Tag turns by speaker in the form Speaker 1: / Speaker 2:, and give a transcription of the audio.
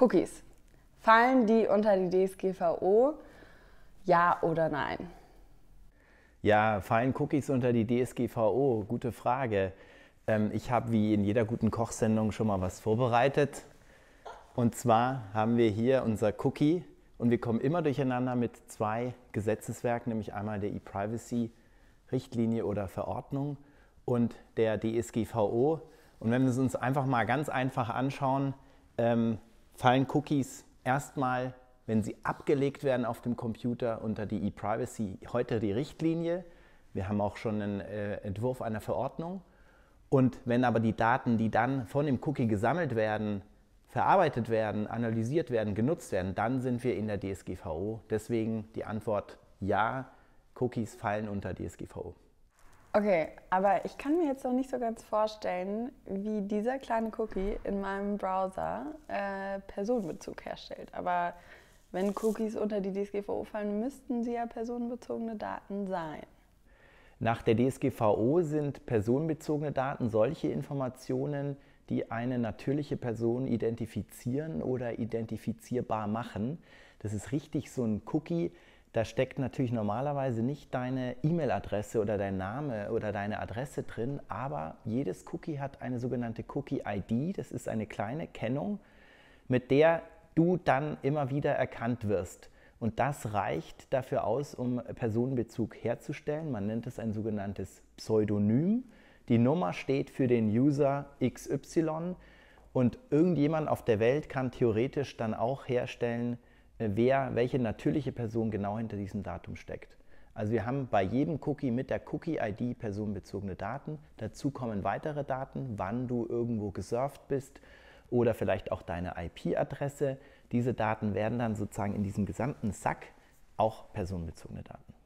Speaker 1: Cookies. Fallen die unter die DSGVO? Ja oder nein?
Speaker 2: Ja, fallen Cookies unter die DSGVO? Gute Frage. Ähm, ich habe wie in jeder guten Kochsendung schon mal was vorbereitet. Und zwar haben wir hier unser Cookie und wir kommen immer durcheinander mit zwei Gesetzeswerken, nämlich einmal der E-Privacy-Richtlinie oder Verordnung und der DSGVO. Und wenn wir es uns einfach mal ganz einfach anschauen, ähm, fallen Cookies erstmal, wenn sie abgelegt werden auf dem Computer, unter die E-Privacy heute die Richtlinie. Wir haben auch schon einen äh, Entwurf einer Verordnung. Und wenn aber die Daten, die dann von dem Cookie gesammelt werden, verarbeitet werden, analysiert werden, genutzt werden, dann sind wir in der DSGVO. Deswegen die Antwort ja, Cookies fallen unter DSGVO.
Speaker 1: Okay, aber ich kann mir jetzt noch nicht so ganz vorstellen, wie dieser kleine Cookie in meinem Browser äh, Personenbezug herstellt. Aber wenn Cookies unter die DSGVO fallen, müssten sie ja personenbezogene Daten sein.
Speaker 2: Nach der DSGVO sind personenbezogene Daten solche Informationen, die eine natürliche Person identifizieren oder identifizierbar machen. Das ist richtig so ein Cookie da steckt natürlich normalerweise nicht deine E-Mail-Adresse oder dein Name oder deine Adresse drin, aber jedes Cookie hat eine sogenannte Cookie-ID. Das ist eine kleine Kennung, mit der du dann immer wieder erkannt wirst. Und das reicht dafür aus, um Personenbezug herzustellen. Man nennt es ein sogenanntes Pseudonym. Die Nummer steht für den User XY und irgendjemand auf der Welt kann theoretisch dann auch herstellen, wer, welche natürliche Person genau hinter diesem Datum steckt. Also wir haben bei jedem Cookie mit der Cookie-ID personenbezogene Daten. Dazu kommen weitere Daten, wann du irgendwo gesurft bist oder vielleicht auch deine IP-Adresse. Diese Daten werden dann sozusagen in diesem gesamten Sack auch personenbezogene Daten.